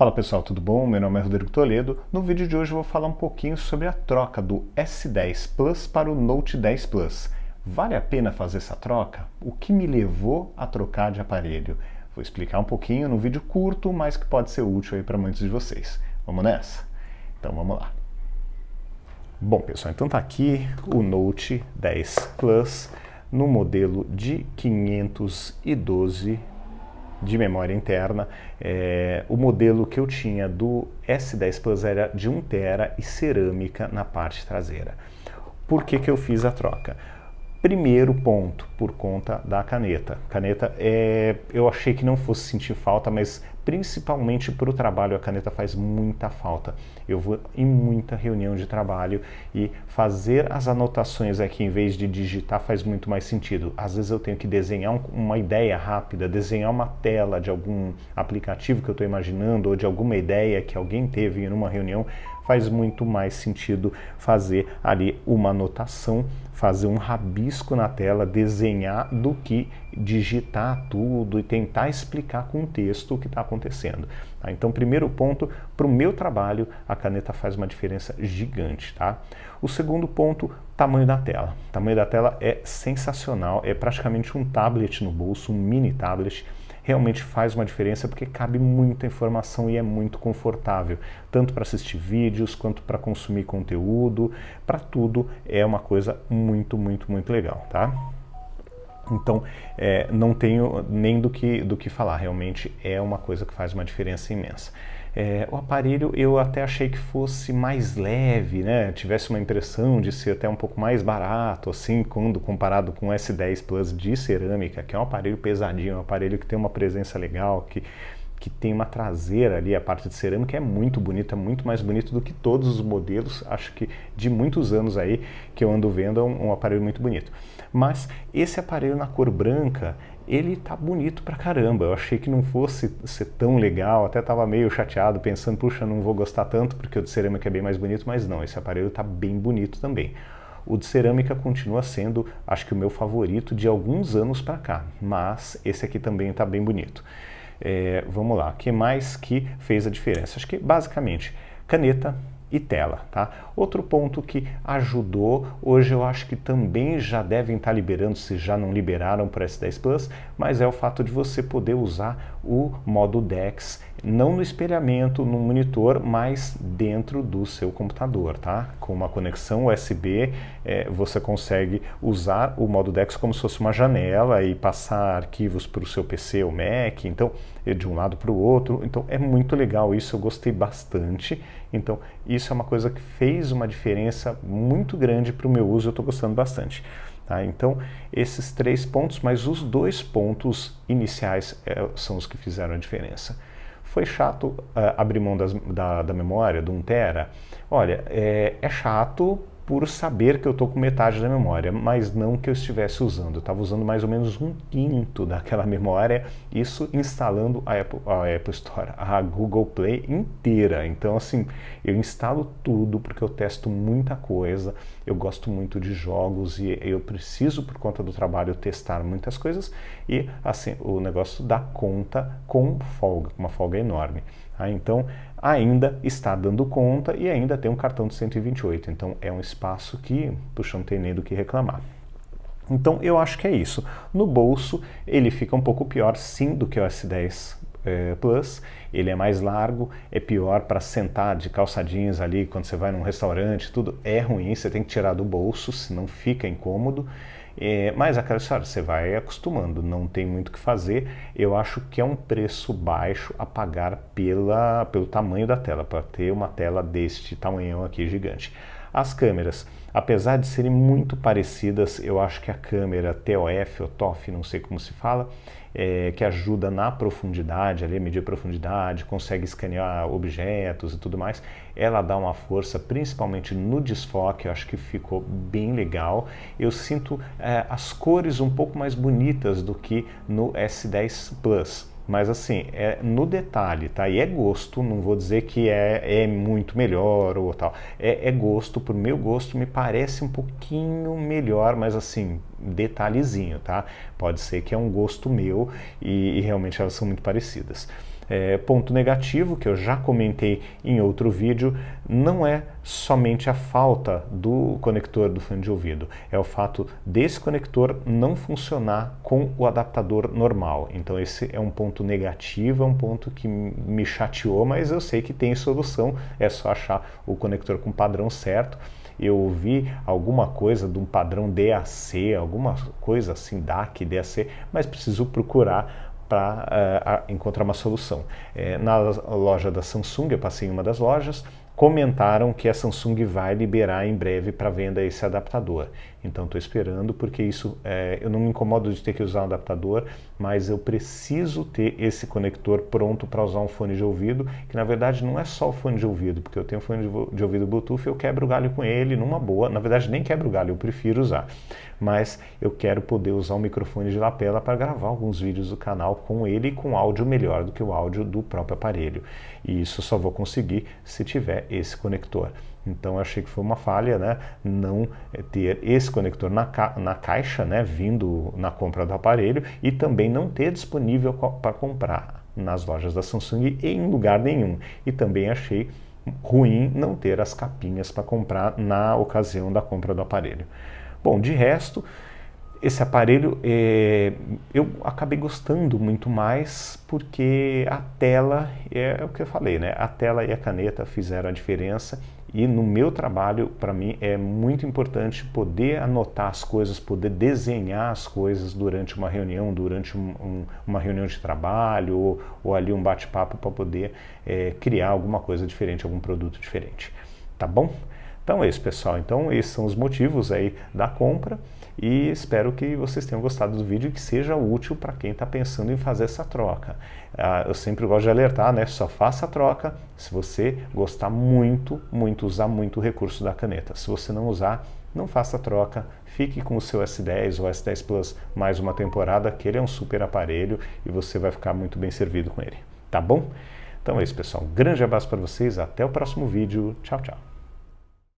Fala pessoal, tudo bom? Meu nome é Rodrigo Toledo. No vídeo de hoje eu vou falar um pouquinho sobre a troca do S10 Plus para o Note 10 Plus. Vale a pena fazer essa troca? O que me levou a trocar de aparelho? Vou explicar um pouquinho num vídeo curto, mas que pode ser útil aí para muitos de vocês. Vamos nessa? Então vamos lá. Bom pessoal, então tá aqui o Note 10 Plus no modelo de 512 de memória interna, é, o modelo que eu tinha do S10 Plus era de 1 tera e cerâmica na parte traseira. Por que, que eu fiz a troca? Primeiro ponto, por conta da caneta. Caneta, é, eu achei que não fosse sentir falta, mas principalmente para o trabalho, a caneta faz muita falta. Eu vou em muita reunião de trabalho e fazer as anotações aqui em vez de digitar faz muito mais sentido. Às vezes eu tenho que desenhar uma ideia rápida, desenhar uma tela de algum aplicativo que eu estou imaginando ou de alguma ideia que alguém teve em uma reunião, faz muito mais sentido fazer ali uma anotação, fazer um rabisco na tela, desenhar do que digitar tudo e tentar explicar com texto o que está acontecendo acontecendo. Tá? Então, primeiro ponto, para o meu trabalho, a caneta faz uma diferença gigante. Tá? O segundo ponto, tamanho da tela. O tamanho da tela é sensacional, é praticamente um tablet no bolso, um mini tablet realmente faz uma diferença porque cabe muita informação e é muito confortável, tanto para assistir vídeos quanto para consumir conteúdo, para tudo é uma coisa muito, muito, muito legal, tá? Então, é, não tenho nem do que, do que falar, realmente é uma coisa que faz uma diferença imensa. É, o aparelho eu até achei que fosse mais leve, né? tivesse uma impressão de ser até um pouco mais barato, assim, quando comparado com o S10 Plus de cerâmica, que é um aparelho pesadinho, é um aparelho que tem uma presença legal, que que tem uma traseira ali, a parte de cerâmica é muito bonita, muito mais bonita do que todos os modelos, acho que de muitos anos aí que eu ando vendo, é um, um aparelho muito bonito. Mas esse aparelho na cor branca, ele tá bonito pra caramba. Eu achei que não fosse ser tão legal, até tava meio chateado, pensando, puxa, não vou gostar tanto porque o de cerâmica é bem mais bonito, mas não, esse aparelho tá bem bonito também. O de cerâmica continua sendo, acho que o meu favorito de alguns anos para cá, mas esse aqui também tá bem bonito. É, vamos lá, que mais que fez a diferença? Acho que basicamente caneta e tela, tá? Outro ponto que ajudou, hoje eu acho que também já devem estar liberando, se já não liberaram para S10 Plus, mas é o fato de você poder usar o modo DeX não no espelhamento no monitor, mas dentro do seu computador, tá? Com uma conexão USB é, você consegue usar o modo DeX como se fosse uma janela e passar arquivos para o seu PC ou Mac, então eh, de um lado para o outro, então é muito legal isso, eu gostei bastante, então isso é uma coisa que fez uma diferença muito grande para o meu uso, eu estou gostando bastante. Tá? Então, esses três pontos, mas os dois pontos iniciais é, são os que fizeram a diferença. Foi chato uh, abrir mão das, da, da memória, do um tera? Olha, é, é chato por saber que eu estou com metade da memória, mas não que eu estivesse usando. Eu estava usando mais ou menos um quinto daquela memória, isso instalando a Apple, a Apple Store, a Google Play inteira. Então, assim, eu instalo tudo porque eu testo muita coisa, eu gosto muito de jogos e eu preciso, por conta do trabalho, testar muitas coisas e, assim, o negócio dá conta com folga, uma folga enorme. Ah, então, ainda está dando conta e ainda tem um cartão de 128. Então é um espaço que, puxa, não tem nem do que reclamar. Então eu acho que é isso. No bolso ele fica um pouco pior sim do que o S10 eh, Plus, ele é mais largo, é pior para sentar de calça jeans ali quando você vai num restaurante, tudo é ruim, você tem que tirar do bolso, senão fica incômodo. É, mas aquela história, você vai acostumando, não tem muito o que fazer. Eu acho que é um preço baixo a pagar pela, pelo tamanho da tela, para ter uma tela deste tamanhão aqui gigante. As câmeras, apesar de serem muito parecidas, eu acho que a câmera TOF ou TOF, não sei como se fala, é, que ajuda na profundidade, ali, medir profundidade, consegue escanear objetos e tudo mais, ela dá uma força, principalmente no desfoque, eu acho que ficou bem legal. Eu sinto é, as cores um pouco mais bonitas do que no S10 Plus. Mas assim, é no detalhe, tá? E é gosto, não vou dizer que é, é muito melhor ou tal. É, é gosto, pro meu gosto, me parece um pouquinho melhor, mas assim, detalhezinho, tá? Pode ser que é um gosto meu e, e realmente elas são muito parecidas. É, ponto negativo, que eu já comentei em outro vídeo, não é somente a falta do conector do fone de ouvido, é o fato desse conector não funcionar com o adaptador normal. Então esse é um ponto negativo, é um ponto que me chateou, mas eu sei que tem solução, é só achar o conector com padrão certo. Eu ouvi alguma coisa de um padrão DAC, alguma coisa assim, DAC, DAC, mas preciso procurar para uh, eh, encontrar uma solução. É, na loja da Samsung, eu passei em uma das lojas, comentaram que a Samsung vai liberar em breve para venda esse adaptador. Então estou esperando porque isso é, eu não me incomodo de ter que usar um adaptador, mas eu preciso ter esse conector pronto para usar um fone de ouvido, que na verdade não é só o fone de ouvido, porque eu tenho fone de, de ouvido Bluetooth, eu quebro o galho com ele numa boa. Na verdade nem quebro o galho, eu prefiro usar. Mas eu quero poder usar um microfone de lapela para gravar alguns vídeos do canal com ele e com áudio melhor do que o áudio do próprio aparelho. E isso só vou conseguir se tiver esse conector. Então eu achei que foi uma falha, né? Não ter esse conector na, ca na caixa, né? Vindo na compra do aparelho e também não ter disponível co para comprar nas lojas da Samsung em lugar nenhum. E também achei ruim não ter as capinhas para comprar na ocasião da compra do aparelho. Bom, de resto, esse aparelho é, eu acabei gostando muito mais porque a tela é, é o que eu falei, né? A tela e a caneta fizeram a diferença e no meu trabalho para mim é muito importante poder anotar as coisas, poder desenhar as coisas durante uma reunião, durante um, um, uma reunião de trabalho ou, ou ali um bate-papo para poder é, criar alguma coisa diferente, algum produto diferente, tá bom? Então é isso, pessoal. Então esses são os motivos aí da compra e espero que vocês tenham gostado do vídeo e que seja útil para quem está pensando em fazer essa troca. Ah, eu sempre gosto de alertar, né? Só faça a troca se você gostar muito, muito, usar muito o recurso da caneta. Se você não usar, não faça a troca, fique com o seu S10 ou S10 Plus mais uma temporada, que ele é um super aparelho e você vai ficar muito bem servido com ele, tá bom? Então é isso, pessoal. Um grande abraço para vocês, até o próximo vídeo. Tchau, tchau.